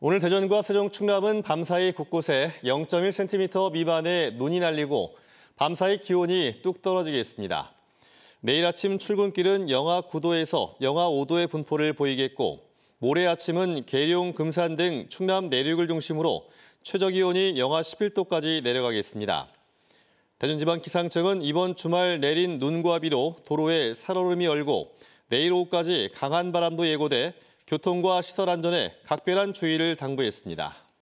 오늘 대전과 세종 충남은 밤사이 곳곳에 0.1cm 미만의 눈이 날리고 밤사이 기온이 뚝 떨어지겠습니다. 내일 아침 출근길은 영하 9도에서 영하 5도의 분포를 보이겠고 모레 아침은 계룡, 금산 등 충남 내륙을 중심으로 최저기온이 영하 11도까지 내려가겠습니다. 대전지방기상청은 이번 주말 내린 눈과 비로 도로에 살얼음이 얼고 내일 오후까지 강한 바람도 예고돼 교통과 시설 안전에 각별한 주의를 당부했습니다.